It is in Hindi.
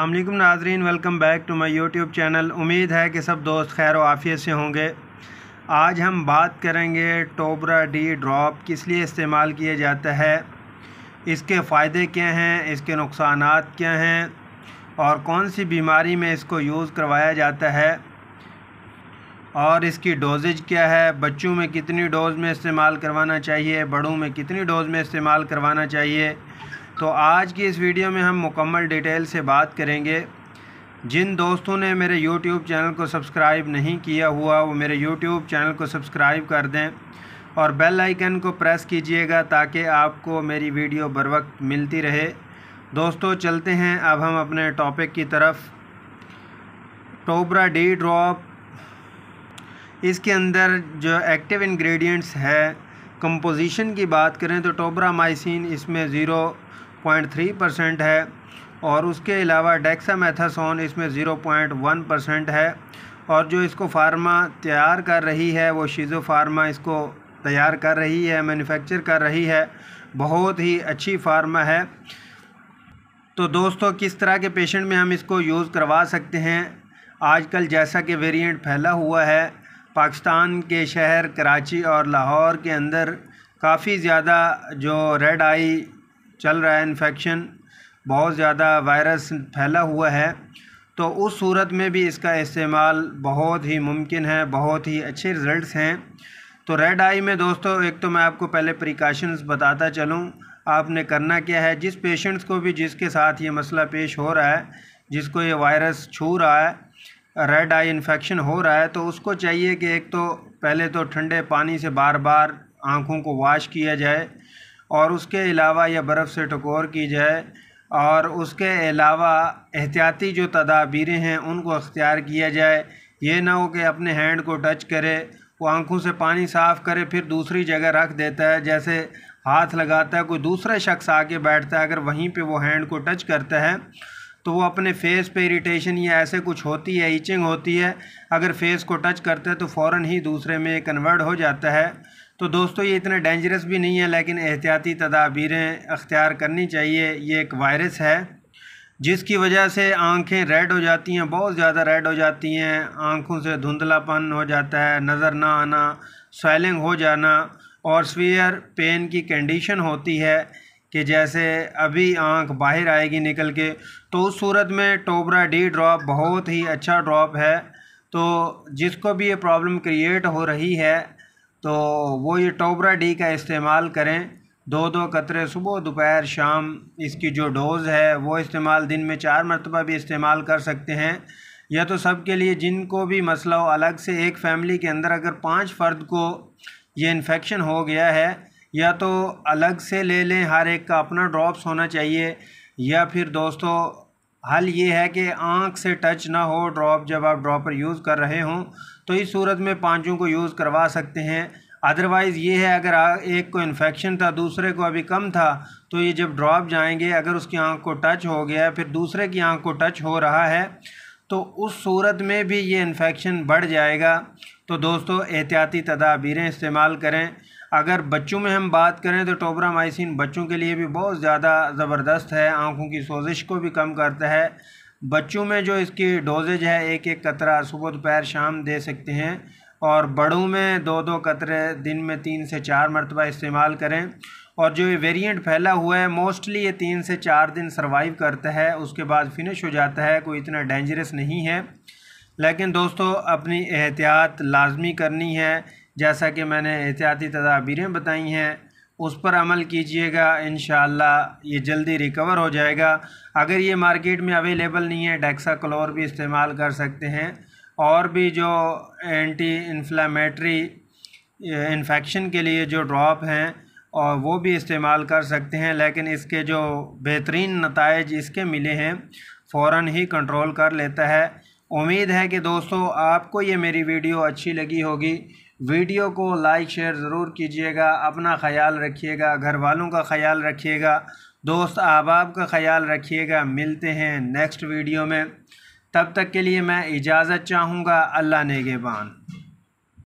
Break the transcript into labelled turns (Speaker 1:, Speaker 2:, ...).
Speaker 1: अल्लाम नाजरीन welcome back to my YouTube channel उम्मीद है कि सब दोस्त खैर वाफ़ियत से होंगे आज हम बात करेंगे टोबरा डी ड्रॉप किस लिए इस्तेमाल किया जाता है इसके फ़ायदे क्या हैं इसके नुकसान क्या हैं और कौन सी बीमारी में इसको यूज़ करवाया जाता है और इसकी डोजेज क्या है बच्चों में कितनी डोज में इस्तेमाल करवाना चाहिए बड़ों में कितनी डोज में इस्तेमाल करवाना चाहिए तो आज की इस वीडियो में हम मुकम्मल डिटेल से बात करेंगे जिन दोस्तों ने मेरे YouTube चैनल को सब्सक्राइब नहीं किया हुआ वो मेरे YouTube चैनल को सब्सक्राइब कर दें और बेल आइकन को प्रेस कीजिएगा ताकि आपको मेरी वीडियो बर वक्त मिलती रहे दोस्तों चलते हैं अब हम अपने टॉपिक की तरफ टोबरा डी ड्रॉप इसके अंदर जो एक्टिव इंग्रेडिएंट्स है कंपोजिशन की बात करें तो टोबरा माइसिन इसमें ज़ीरो पॉइंट थ्री परसेंट है और उसके अलावा डेक्सामेथासोन इसमें ज़ीरो पॉइंट वन परसेंट है और जो इसको फार्मा तैयार कर रही है वो शीज़ो फार्मा इसको तैयार कर रही है मैन्युफैक्चर कर रही है बहुत ही अच्छी फार्मा है तो दोस्तों किस तरह के पेशेंट में हम इसको यूज़ करवा सकते हैं आजकल जैसा कि वेरिएंट फैला हुआ है पाकिस्तान के शहर कराची और लाहौर के अंदर काफ़ी ज़्यादा जो रेड आई चल रहा है इन्फेक्शन बहुत ज़्यादा वायरस फैला हुआ है तो उस सूरत में भी इसका इस्तेमाल बहुत ही मुमकिन है बहुत ही अच्छे रिज़ल्ट हैं तो रेड आई में दोस्तों एक तो मैं आपको पहले प्रिकॉशंस बताता चलूँ आपने करना क्या है जिस पेशेंट्स को भी जिसके साथ ये मसला पेश हो रहा है जिसको ये वायरस छू रहा है रेड आई इन्फेक्शन हो रहा है तो उसको चाहिए कि एक तो पहले तो ठंडे पानी से बार बार आँखों को वाश किया जाए और उसके अलावा यह बर्फ़ से टकोर की जाए और उसके अलावा एहतियाती जो तदाबीरें हैं उनको अख्तियार किया जाए ये ना हो कि अपने हैंड को टच करे वो आंखों से पानी साफ़ करे फिर दूसरी जगह रख देता है जैसे हाथ लगाता है कोई दूसरा शख्स आके बैठता है अगर वहीं पे वो हैंड को टच करता है तो वो अपने फेस पे इरिटेशन या ऐसे कुछ होती है ईचिंग होती है अगर फेस को टच करते हैं तो फ़ौर ही दूसरे में कन्वर्ट हो जाता है तो दोस्तों ये इतना डेंजरस भी नहीं है लेकिन एहतियाती तदाबीरें अख्तियार करनी चाहिए ये एक वायरस है जिसकी वजह से आंखें रेड हो जाती हैं बहुत ज़्यादा रेड हो जाती हैं आंखों से धुंधलापन हो जाता है नज़र ना आना स्वेलिंग हो जाना और स्वीयर पेन की कंडीशन होती है कि जैसे अभी आंख बाहर आएगी निकल के तो उस सूरत में टोबरा डी ड्रॉप बहुत ही अच्छा ड्रॉप है तो जिसको भी ये प्रॉब्लम क्रिएट हो रही है तो वो ये टोबरा डी का इस्तेमाल करें दो दो कतरे सुबह दोपहर शाम इसकी जो डोज़ है वो इस्तेमाल दिन में चार मरतबा भी इस्तेमाल कर सकते हैं या तो सब के लिए जिनको भी मसला हो अलग से एक फैमिली के अंदर अगर पाँच फ़र्द को ये इन्फेक्शन हो गया है या तो अलग से ले लें हर एक का अपना ड्रॉप्स होना चाहिए या फिर दोस्तों हल ये है कि आँख से टच ना हो ड्रॉप जब आप ड्रॉपर यूज़ कर रहे हों तो इस सूरत में पांचों को यूज़ करवा सकते हैं अदरवाइज़ ये है अगर एक को इन्फेक्शन था दूसरे को अभी कम था तो ये जब ड्रॉप जाएंगे अगर उसकी आँख को टच हो गया फिर दूसरे की आँख को टच हो रहा है तो उस सूरत में भी ये इन्फेक्शन बढ़ जाएगा तो दोस्तों एहतियाती तदाबीरें इस्तेमाल करें अगर बच्चों में हम बात करें तो टोब्रामाइसिन बच्चों के लिए भी बहुत ज़्यादा ज़बरदस्त है आँखों की सोजिश को भी कम करता है बच्चों में जो इसकी डोजेज है एक एक कतरा सुबह दोपहर शाम दे सकते हैं और बड़ों में दो दो कतरे दिन में तीन से चार मरतबा इस्तेमाल करें और जो ये वेरिएंट फैला हुआ है मोस्टली ये तीन से चार दिन सर्वाइव करता है उसके बाद फिनिश हो जाता है कोई इतना डेंजरस नहीं है लेकिन दोस्तों अपनी एहतियात लाजमी करनी है जैसा कि मैंने एहतियाती तदाबीरें बताई हैं उस पर अमल कीजिएगा इन ये जल्दी रिकवर हो जाएगा अगर ये मार्केट में अवेलेबल नहीं है क्लोर भी इस्तेमाल कर सकते हैं और भी जो एंटी इन्फ्लामेटरी इन्फेक्शन के लिए जो ड्रॉप हैं और वो भी इस्तेमाल कर सकते हैं लेकिन इसके जो बेहतरीन नतज इसके मिले हैं फ़ौर ही कंट्रोल कर लेता है उम्मीद है कि दोस्तों आपको ये मेरी वीडियो अच्छी लगी होगी वीडियो को लाइक शेयर ज़रूर कीजिएगा अपना ख्याल रखिएगा घर वालों का ख्याल रखिएगा दोस्त अहबाब का ख्याल रखिएगा मिलते हैं नेक्स्ट वीडियो में तब तक के लिए मैं इजाज़त चाहूँगा अल्लाह नेगेबान